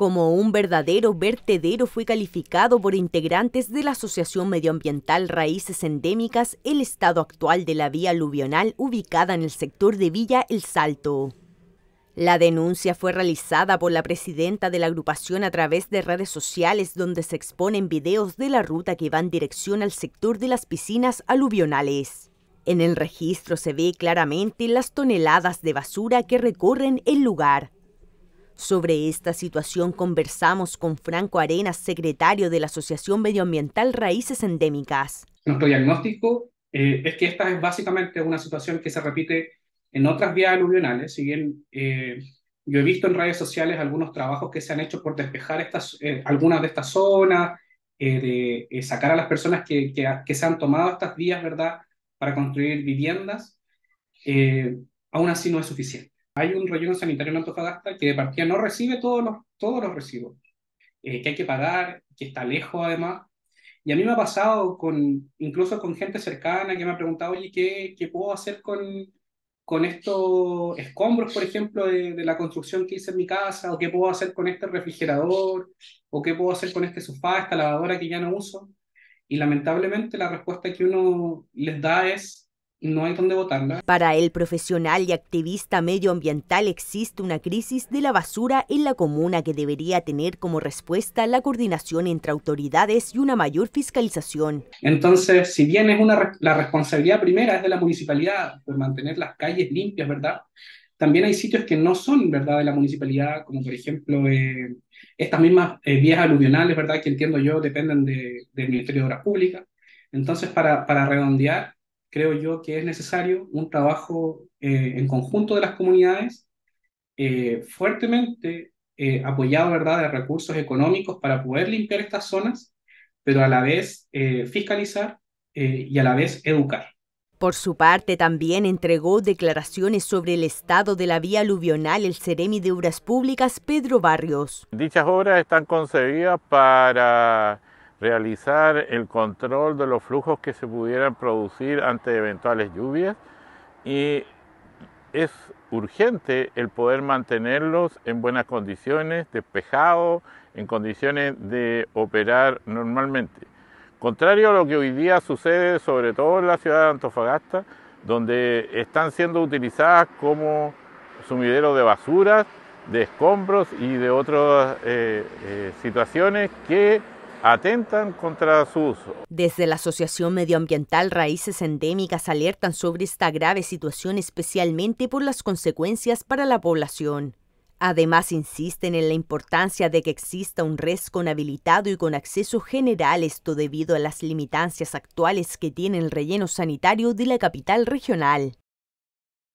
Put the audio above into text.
Como un verdadero vertedero fue calificado por integrantes de la Asociación Medioambiental Raíces Endémicas el estado actual de la vía aluvional ubicada en el sector de Villa El Salto. La denuncia fue realizada por la presidenta de la agrupación a través de redes sociales donde se exponen videos de la ruta que va en dirección al sector de las piscinas aluvionales. En el registro se ve claramente las toneladas de basura que recorren el lugar. Sobre esta situación conversamos con Franco Arenas, secretario de la Asociación Medioambiental Raíces Endémicas. Nuestro diagnóstico eh, es que esta es básicamente una situación que se repite en otras vías aluvionales, si bien eh, yo he visto en redes sociales algunos trabajos que se han hecho por despejar estas, eh, algunas de estas zonas, de sacar a las personas que, que, que, se han tomado estas vías, ¿verdad?, para construir viviendas, aún así no es suficiente hay un relleno sanitario en Antofagasta que de partida no recibe todos los, todos los recibos, eh, que hay que pagar, que está lejos además. Y a mí me ha pasado con, incluso con gente cercana que me ha preguntado, oye, ¿qué, qué puedo hacer con, con estos escombros, por ejemplo, de, de, la construcción que hice en mi casa? ¿O qué puedo hacer con este refrigerador? ¿O qué puedo hacer con este sofá, esta lavadora que ya no uso? Y lamentablemente la respuesta que uno les da es, no hay donde votarla. Para el profesional y activista medioambiental existe una crisis de la basura en la comuna que debería tener como respuesta la coordinación entre autoridades y una mayor fiscalización. Entonces, si bien es una la responsabilidad primera es de la municipalidad por mantener las calles limpias, ¿verdad? También hay sitios que no son, ¿verdad?, de la municipalidad, como por ejemplo eh, estas mismas eh, vías aluvionales, ¿verdad?, que entiendo yo dependen de, del Ministerio de Obras Públicas. Entonces, para redondear, creo yo que es necesario un trabajo eh, en conjunto de las comunidades, eh, fuertemente eh, apoyado ¿verdad? de recursos económicos para poder limpiar estas zonas, pero a la vez fiscalizar y a la vez educar. Por su parte, también entregó declaraciones sobre el estado de la vía aluvional el Ceremi de Obras Públicas Pedro Barrios. Dichas obras están concebidas para realizar el control de los flujos que se pudieran producir ante eventuales lluvias y es urgente el poder mantenerlos en buenas condiciones, despejados, en condiciones de operar normalmente. Contrario a lo que hoy día sucede, sobre todo en la ciudad de Antofagasta, donde están siendo utilizadas como sumideros de basuras, de escombros y de otras eh, eh, situaciones que atentan contra su uso. Desde la Asociación Medioambiental Raíces Endémicas alertan sobre esta grave situación especialmente por las consecuencias para la población. Además, insisten en la importancia de que exista un con habilitado y con acceso general, esto debido a las limitancias actuales que tiene el relleno sanitario de la capital regional.